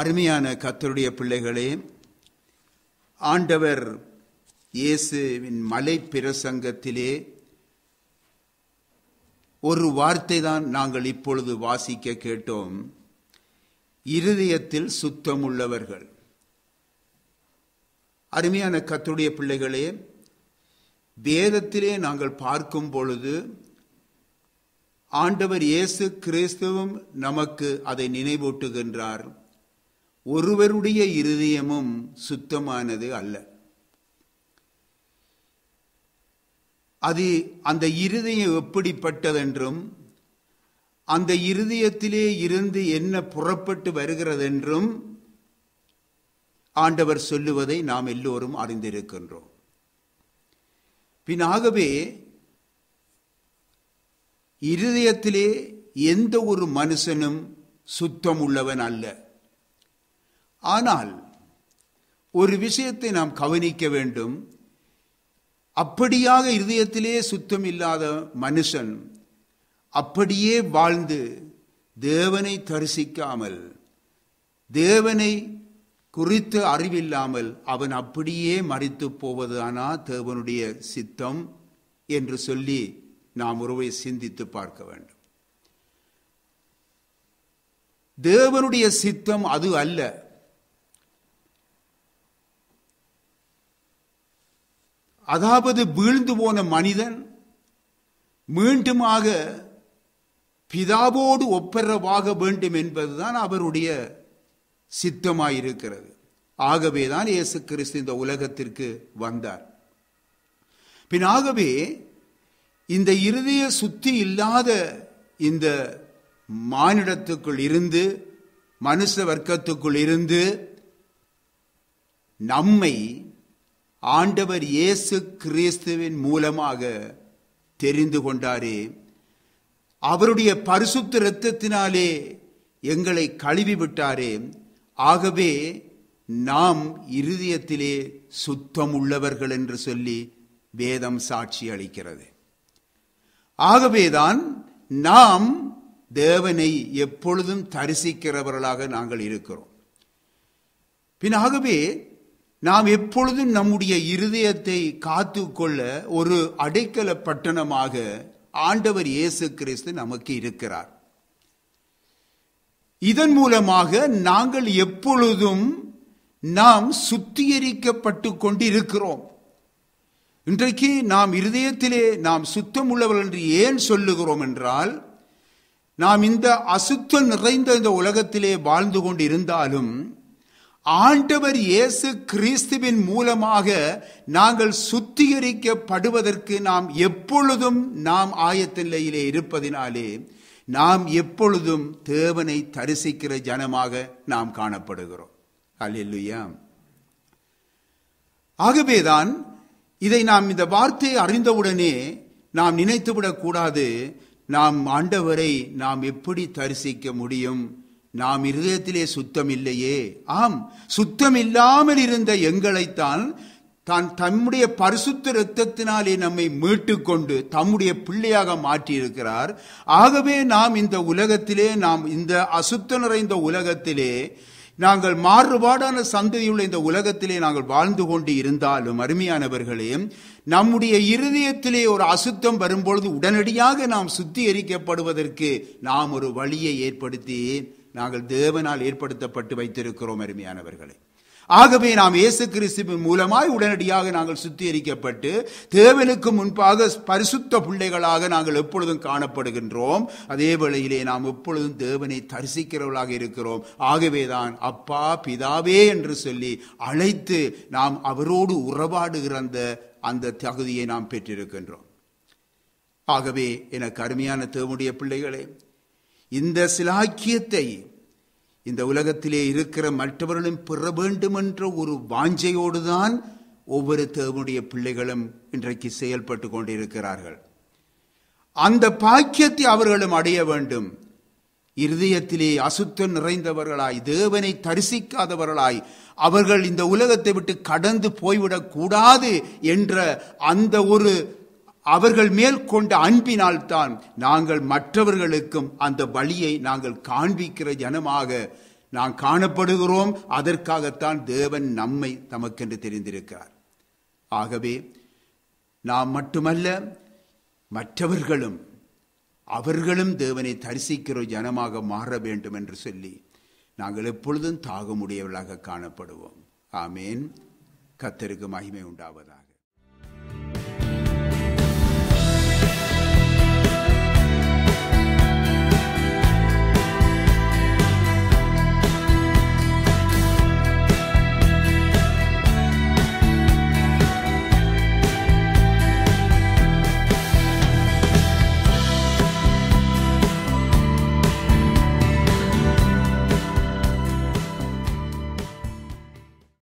அருமையான கத்தருடைய பிள்ளைகளே ஆண்டவர் இயேசுவின் மலை பிரசங்கத்திலே ஒரு வார்த்தை தான் நாங்கள் இப்பொழுது வாசிக்க கேட்டோம் இருதயத்தில் சுத்தமுள்ளவர்கள் அருமையான கத்துடைய பிள்ளைகளே வேதத்திலே நாங்கள் பார்க்கும் பொழுது ஆண்டவர் இயேசு கிறிஸ்துவும் நமக்கு அதை நினைவூட்டுகின்றார் ஒருவருடைய இருதயமும் சுத்தமானது அல்ல அது அந்த இருதயம் எப்படிப்பட்டதென்றும் அந்த இருதயத்திலே இருந்து என்ன புறப்பட்டு வருகிறதென்றும் ஆண்டவர் சொல்லுவதை நாம் எல்லோரும் அறிந்திருக்கின்றோம் பின்னாகவே இருதயத்திலே எந்த ஒரு மனுஷனும் சுத்தம் உள்ளவன் அல்ல ஆனால் ஒரு விஷயத்தை நாம் கவனிக்க வேண்டும் அப்படியாக இருதயத்திலே சுத்தம் இல்லாத மனுஷன் அப்படியே வாழ்ந்து தேவனை தரிசிக்காமல் தேவனை குறித்து அறிவில்லாமல் அவன் அப்படியே மறித்து போவதுதானா தேவனுடைய சித்தம் என்று சொல்லி நாம் உறவை சிந்தித்து பார்க்க வேண்டும் தேவனுடைய சித்தம் அது அல்ல அதாவது வீழ்ந்து போன மனிதன் மீண்டுமாக பிதாவோடு ஒப்பரவாக வேண்டும் என்பதுதான் அவருடைய சித்தமாயிருக்கிறது ஆகவேதான் இயேசு கிறிஸ்து இந்த உலகத்திற்கு வந்தார் பின் ஆகவே இந்த இருதய சுத்தி இல்லாத இந்த மானிடத்துக்குள் இருந்து மனுஷ வர்க்கத்துக்குள் இருந்து நம்மை ஆண்டவர் இயேசு கிறிஸ்துவின் மூலமாக தெரிந்து கொண்டாரே அவருடைய பரிசுத்த இரத்தத்தினாலே எங்களை கழுவி விட்டாரே ஆகவே நாம் இருதயத்திலே சுத்தம் உள்ளவர்கள் என்று சொல்லி வேதம் சாட்சி அளிக்கிறது ஆகவேதான் நாம் தேவனை எப்பொழுதும் தரிசிக்கிறவர்களாக நாங்கள் இருக்கிறோம் பின் ஆகவே நாம் எப்பொழுதும் நம்முடைய இருதயத்தை காத்து கொள்ள ஒரு அடைக்கல பட்டணமாக ஆண்டவர் இயேசு கிறிஸ்து நமக்கு இருக்கிறார் இதன் மூலமாக நாங்கள் எப்பொழுதும் நாம் சுத்திகரிக்கப்பட்டு கொண்டிருக்கிறோம் இன்றைக்கு நாம் இருதயத்திலே நாம் சுத்தம் உள்ளவர்கள் என்று ஏன் சொல்லுகிறோம் என்றால் நாம் இந்த அசுத்தம் நிறைந்த இந்த உலகத்திலே வாழ்ந்து கொண்டிருந்தாலும் ஆண்டவர் இயேசு கிறிஸ்துவின் மூலமாக நாங்கள் சுத்திகரிக்கப்படுவதற்கு நாம் எப்பொழுதும் நாம் ஆயத்த நிலையிலே இருப்பதினாலே நாம் எப்பொழுதும் தேவனை தரிசிக்கிற ஜனமாக நாம் காணப்படுகிறோம் அல்லா ஆகவேதான் இதை நாம் இந்த வார்த்தையை அறிந்தவுடனே நாம் நினைத்துவிடக் கூடாது நாம் ஆண்டவரை நாம் எப்படி தரிசிக்க முடியும் நாம் இருதயத்திலே சுத்தம் இல்லையே ஆம் சுத்தம் இல்லாமல் இருந்த எங்களைத்தான் தான் தம்முடைய பரிசுத்த இரத்தத்தினாலே நம்மை மீட்டு கொண்டு தம்முடைய பிள்ளையாக மாற்றியிருக்கிறார் ஆகவே நாம் இந்த உலகத்திலே நாம் இந்த அசுத்த நிறைந்த உலகத்திலே நாங்கள் மாறுபாடான சந்ததியுள்ள இந்த உலகத்திலே நாங்கள் வாழ்ந்து கொண்டு இருந்தாலும் அருமையானவர்களே நம்முடைய இருதயத்திலே ஒரு அசுத்தம் வரும்பொழுது உடனடியாக நாம் சுத்திகரிக்கப்படுவதற்கு நாம் ஒரு வழியை ஏற்படுத்தி நாங்கள் தேவனால் ஏற்படுத்தப்பட்டு வைத்திருக்கிறோம் அருமையானவர்களை ஆகவே நாம் இயேசு கிறிஸ்துவின் மூலமாய் உடனடியாக நாங்கள் சுத்திகரிக்கப்பட்டு தேவனுக்கு முன்பாக பரிசுத்த பிள்ளைகளாக நாங்கள் எப்பொழுதும் காணப்படுகின்றோம் அதே வேளையிலே நாம் எப்பொழுதும் தேவனை தரிசிக்கிறவர்களாக இருக்கிறோம் ஆகவேதான் அப்பா பிதாவே என்று சொல்லி அழைத்து நாம் அவரோடு உறவாடுகிற அந்த அந்த தகுதியை நாம் பெற்றிருக்கின்றோம் ஆகவே எனக்கு அருமையான தேவனுடைய பிள்ளைகளே இந்த சிலாக்கியத்தை இந்த உலகத்திலே இருக்கிற மற்றவர்களும் பெற வேண்டும் என்ற ஒரு வாஞ்சையோடு தான் ஒவ்வொரு தேவனுடைய பிள்ளைகளும் இன்றைக்கு செயல்பட்டு கொண்டிருக்கிறார்கள் அந்த பாக்கியத்தை அவர்களும் அடைய வேண்டும் இருதயத்திலே அசுத்தம் நிறைந்தவர்களாய் தேவனை தரிசிக்காதவர்களாய் அவர்கள் இந்த உலகத்தை விட்டு கடந்து போய்விடக் கூடாது என்ற அந்த ஒரு அவர்கள் மேல் கொண்ட அன்பினால்தான் நாங்கள் மற்றவர்களுக்கும் அந்த வழியை நாங்கள் காண்பிக்கிற ஜனமாக நாம் காணப்படுகிறோம் அதற்காகத்தான் தேவன் நம்மை தமக்கென்று தெரிந்திருக்கிறார் ஆகவே நாம் மட்டுமல்ல மற்றவர்களும் அவர்களும் தேவனை தரிசிக்கிற ஜனமாக மாற வேண்டும் என்று சொல்லி நாங்கள் எப்பொழுதும் தாகமுடையவர்களாக காணப்படுவோம் ஆமேன் கத்தருக்கு மகிமை உண்டாவதாக